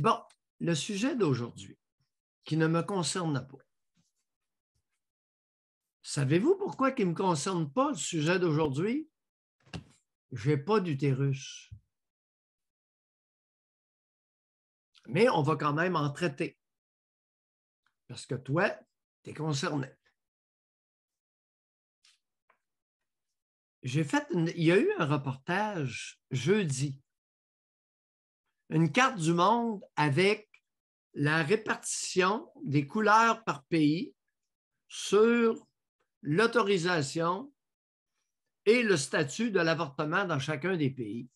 Bon, le sujet d'aujourd'hui, qui ne me concerne pas. Savez-vous pourquoi il ne me concerne pas, le sujet d'aujourd'hui? Je n'ai pas d'utérus. Mais on va quand même en traiter. Parce que toi, tu es concerné. J'ai fait il y a eu un reportage jeudi une carte du monde avec la répartition des couleurs par pays sur l'autorisation et le statut de l'avortement dans chacun des pays.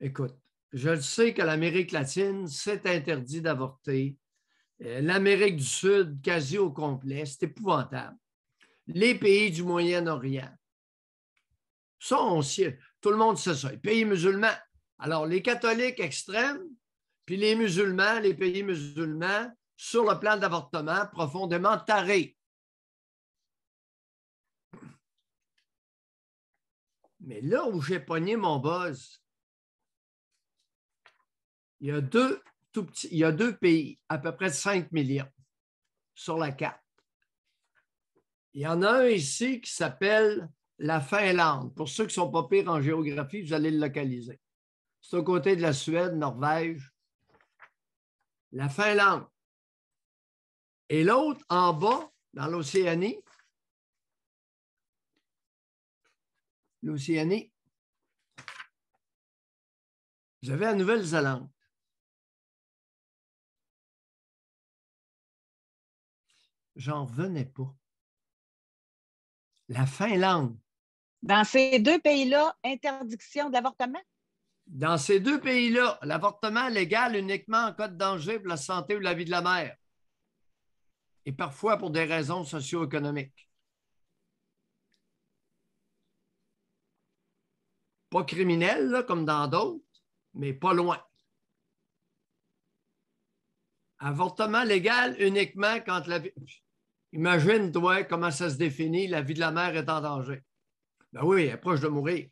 Écoute, je le sais que l'Amérique latine, c'est interdit d'avorter. Euh, L'Amérique du Sud, quasi au complet, c'est épouvantable. Les pays du Moyen-Orient sont sait, Tout le monde sait ça. Les pays musulmans, alors, les catholiques extrêmes, puis les musulmans, les pays musulmans, sur le plan d'avortement, profondément tarés. Mais là où j'ai pogné mon buzz, il y a deux, il y a deux pays, à peu près 5 millions, sur la carte. Il y en a un ici qui s'appelle la Finlande. Pour ceux qui ne sont pas pires en géographie, vous allez le localiser. C'est aux côté de la Suède, Norvège, la Finlande. Et l'autre, en bas, dans l'Océanie, l'Océanie, vous avez la Nouvelle-Zélande. J'en revenais pas. La Finlande. Dans ces deux pays-là, interdiction de l'avortement? Dans ces deux pays-là, l'avortement légal uniquement en cas de danger pour la santé ou la vie de la mère et parfois pour des raisons socio-économiques. Pas criminel, comme dans d'autres, mais pas loin. Avortement légal uniquement quand la vie. Imagine, toi, comment ça se définit, la vie de la mère est en danger. Ben oui, elle est proche de mourir.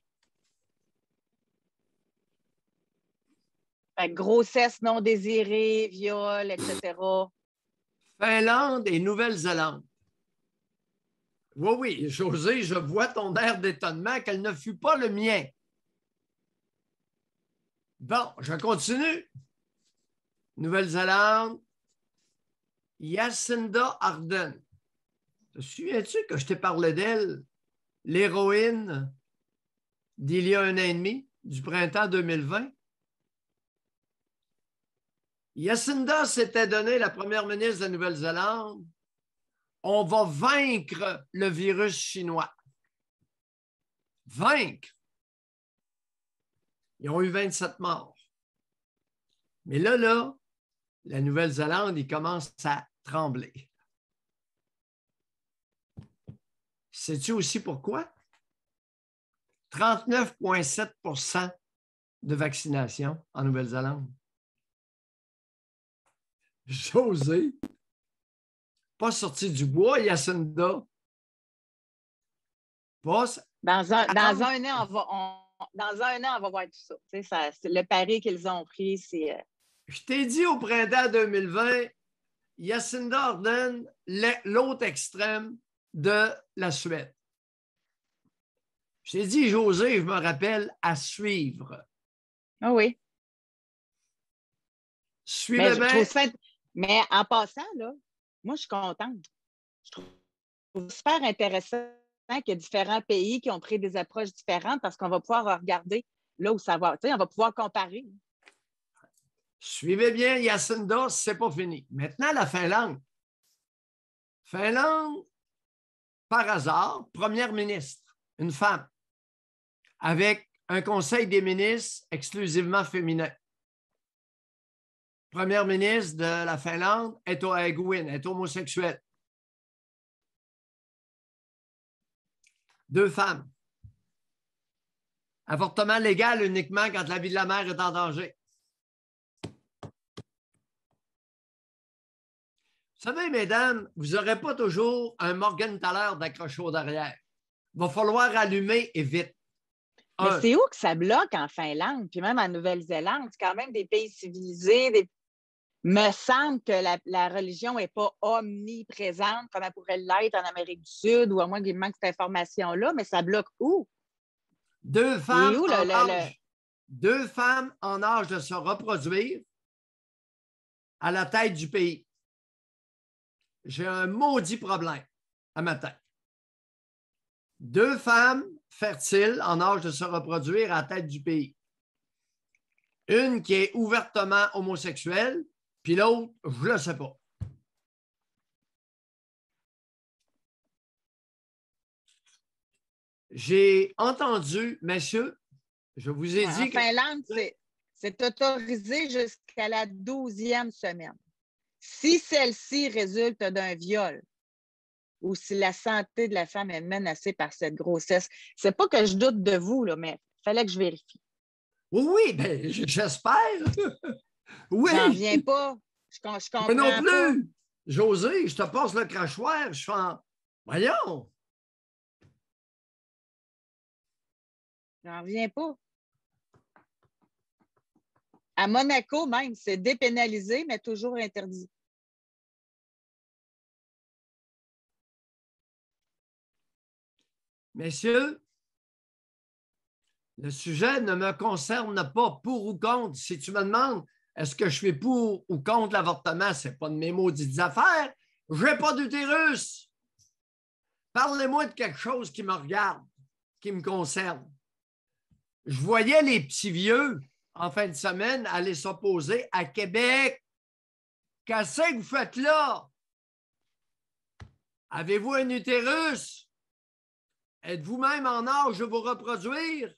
grossesse non désirée, viol, etc. Finlande et Nouvelle-Zélande. Oui, oui, José, je vois ton air d'étonnement qu'elle ne fut pas le mien. Bon, je continue. Nouvelle-Zélande, Yacinda Arden. Te souviens-tu que je t'ai parlé d'elle, l'héroïne d'il y a un an et demi, du printemps 2020? Yacinda s'était donné la première ministre de Nouvelle-Zélande. On va vaincre le virus chinois. Vaincre. Ils ont eu 27 morts. Mais là, là, la Nouvelle-Zélande, il commence à trembler. Sais-tu aussi pourquoi? 39,7 de vaccination en Nouvelle-Zélande. José, pas sorti du bois, Yacinda. Passe. Dans un, dans un an, on va, voir tout ça. Tu le pari qu'ils ont pris, c'est. Euh, je t'ai dit au printemps 2020, Yacinda ordonne l'autre extrême de la Suède. Je t'ai dit, José, je me rappelle, à suivre. Ah oui. suivez ben, le mais en passant, là, moi, je suis contente. Je trouve super intéressant qu'il y ait différents pays qui ont pris des approches différentes parce qu'on va pouvoir regarder là où ça va. Tu sais, on va pouvoir comparer. Suivez bien, Yacinda, c'est pas fini. Maintenant, la Finlande. Finlande, par hasard, première ministre, une femme, avec un conseil des ministres exclusivement féminin première ministre de la Finlande est, euh, Gouin, est homosexuelle. Deux femmes. Avortement légal uniquement quand la vie de la mère est en danger. Vous savez, mesdames, vous n'aurez pas toujours un Morgan Thaler d'accrochot au derrière. Il va falloir allumer et vite. Mais c'est où que ça bloque en Finlande, puis même en Nouvelle-Zélande? C'est quand même des pays civilisés, des me semble que la, religion n'est pas omniprésente comme elle pourrait l'être en Amérique du Sud, ou à moins qu'il manque cette information-là, mais ça bloque où? Deux femmes, deux femmes en âge de se reproduire à la tête du pays. J'ai un maudit problème à ma tête. Deux femmes fertiles en âge de se reproduire à la tête du pays. Une qui est ouvertement homosexuelle, puis l'autre, je ne le sais pas. J'ai entendu, monsieur, je vous ai dit. En Finlande, c'est autorisé jusqu'à la douzième semaine. Si celle-ci résulte d'un viol ou si la santé de la femme est menacée par cette grossesse, c'est pas que je doute de vous, là, mais il fallait que je vérifie. Oui, oui, ben, j'espère. Oui! viens pas. Je, comprends Mais non plus! José, je te passe le crachoir, je fais Voyons! J'en reviens pas. À Monaco même, c'est dépénalisé, mais toujours interdit. Messieurs, le sujet ne me concerne pas pour ou contre. Si tu me demandes est-ce que je suis pour ou contre l'avortement? Ce n'est pas de mes maudites affaires. Je n'ai pas d'utérus. Parlez-moi de quelque chose qui me regarde, qui me concerne. Je voyais les petits vieux en fin de semaine aller s'opposer à Québec. Qu'est-ce que vous faites là? Avez-vous un utérus? Êtes-vous même en âge de vous reproduire?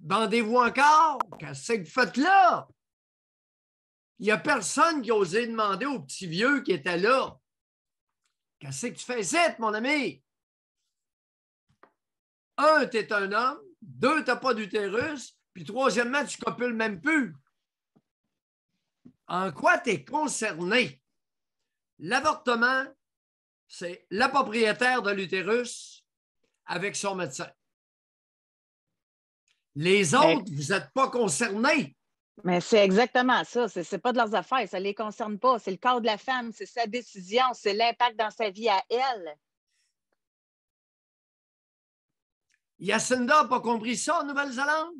Bandez-vous encore? Qu'est-ce que vous faites là? Il n'y a personne qui a osé demander au petit vieux qui était là Qu'est-ce que tu fais mon ami Un, tu es un homme. Deux, tu n'as pas d'utérus. Puis troisièmement, tu copules même plus. En quoi tu es concerné? L'avortement, c'est la propriétaire de l'utérus avec son médecin. Les autres, vous n'êtes pas concernés. Mais c'est exactement ça. Ce n'est pas de leurs affaires. Ça ne les concerne pas. C'est le corps de la femme. C'est sa décision. C'est l'impact dans sa vie à elle. Yacinda n'a pas compris ça en Nouvelle-Zélande?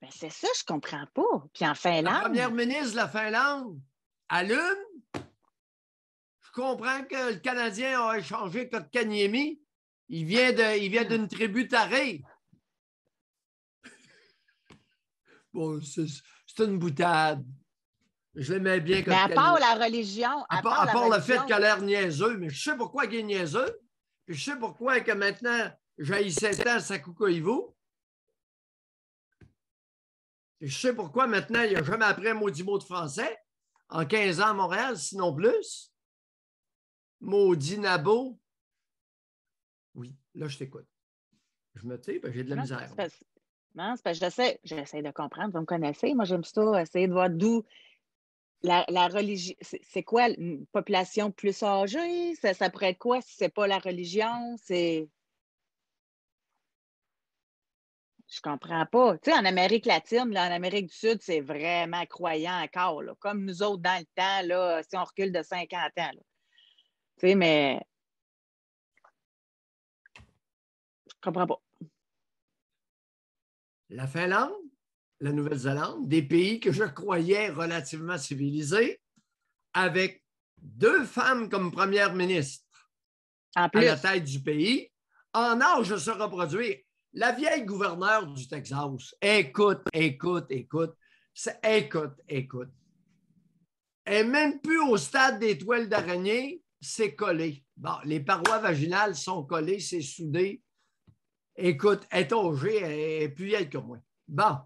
Ben, c'est ça, je ne comprends pas. Puis en Finlande. La première ministre de la Finlande allume. Je comprends que le Canadien a échangé contre Kanyemi. Il vient ah. d'une tribu tarée. bon, c'est une boutade. Je l'aimais bien comme Mais à part la religion. À, part, le fait qu'elle a l'air niaiseux, mais je sais pourquoi elle est niaiseux. je sais pourquoi que maintenant, ça coucouille vous. Je sais pourquoi maintenant, il a jamais appris un maudit mot de français en 15 ans à Montréal, sinon plus. Maudit Nabo. Oui, là, je t'écoute. Je me tais, j'ai de la misère. Hein? C'est parce j'essaie, j'essaie de comprendre, vous me connaissez, moi j'aime ça, essayer de voir d'où la, religion, c'est quoi une population plus âgée? Ça, ça pourrait être quoi si c'est pas la religion? C'est. Je comprends pas. Tu sais, en Amérique latine, là, en Amérique du Sud, c'est vraiment croyant encore, là, comme nous autres dans le temps, là, si on recule de 50 ans. Tu sais, mais. Je comprends pas la Finlande, la Nouvelle-Zélande, des pays que je croyais relativement civilisés, avec deux femmes comme première ministre à la tête du pays, en âge de se reproduire. La vieille gouverneure du Texas, écoute, écoute, écoute, écoute, écoute. Elle n'est même plus au stade des toiles d'araignée, c'est collé. les parois vaginales sont collées, c'est soudé, Écoute, est âgée, elle est plus vieille que moi. Bon.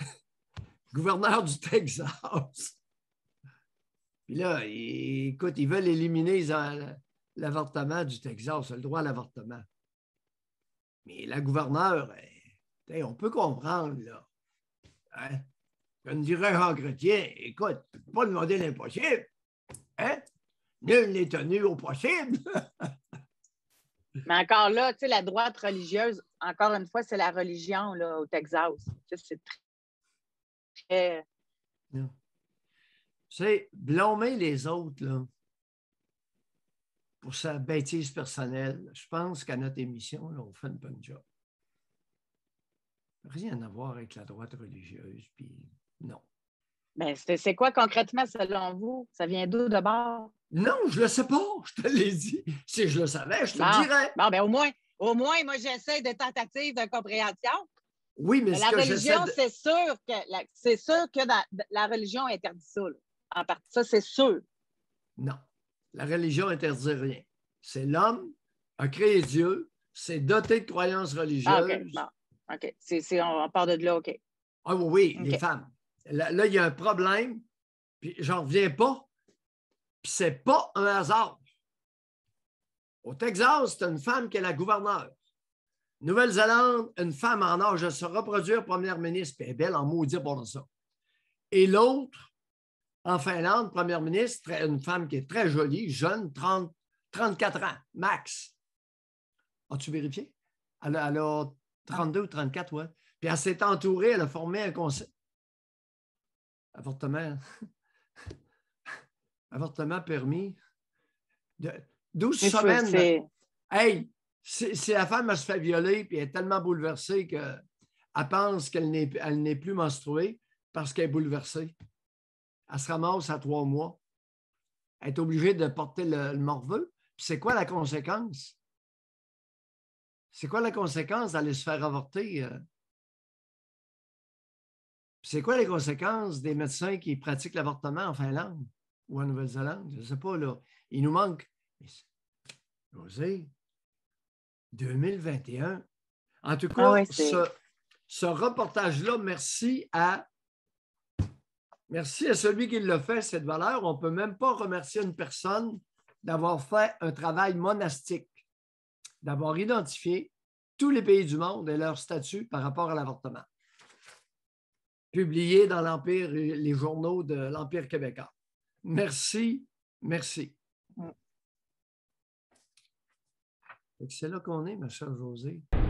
Gouverneur du Texas. Puis là, écoute, ils veulent éliminer l'avortement du Texas, le droit à l'avortement. Mais la gouverneure, on peut comprendre, là. Hein? Comme dirait Jean Chrétien, écoute, pas demander l'impossible. Hein? Nul n'est tenu au possible. Mais encore là, tu sais, la droite religieuse, encore une fois, c'est la religion au Texas. C'est très. Tu sais, blâmer les autres là, pour sa bêtise personnelle, je pense qu'à notre émission, on fait un bon job. Rien à voir avec la droite religieuse, puis non. Mais ben, c'est quoi concrètement, selon vous? Ça vient d'où de Non, je le sais pas. Je te l'ai dit. Si je le savais, je te le dirais. Bon, ben au moins, au moins, moi, j'essaie de tentatives de compréhension. Oui, mais, la religion, c'est sûr que la, c'est sûr que la, religion interdit ça. En partie, ça, c'est sûr. Non, la religion interdit rien. C'est l'homme a créé Dieu, c'est doté de croyances ah, religieuses. OK, on, part de là, OK. Ah oui, les femmes. Là, il y a un problème, puis j'en reviens pas. Puis c'est pas un hasard. Au Texas, c'est une femme qui est la gouverneure. Nouvelle-Zélande, une femme en âge de se reproduire première ministre, puis elle est belle en maudit pour ça. Et l'autre, en Finlande, première ministre, une femme qui est très jolie, jeune, 30, 34 ans, max. As-tu vérifié? Elle a, 32 ou 34, ouais. Puis elle s'est entourée, elle a formé un conseil avortement, avortement permis. De 12 semaines. Hey, si la femme se fait violer puis est tellement bouleversée qu'elle pense qu'elle n'est plus menstruée parce qu'elle est bouleversée, elle se ramasse à trois mois. Elle est obligée de porter le, le morveux. c'est quoi la conséquence? C'est quoi la conséquence d'aller se faire avorter? Euh, c'est quoi les conséquences des médecins qui pratiquent l'avortement en Finlande ou en Nouvelle-Zélande? Je ne sais pas, là. Il nous manque. José, 2021. En tout ah cas, ce, reportage-là, merci à Merci à celui qui l'a fait, cette valeur. On ne peut même pas remercier une personne d'avoir fait un travail monastique, d'avoir identifié tous les pays du monde et leur statut par rapport à l'avortement publié dans l'Empire, les journaux de l'Empire québécois. Merci, merci. Mm. C'est là qu'on est, ma chère Josée.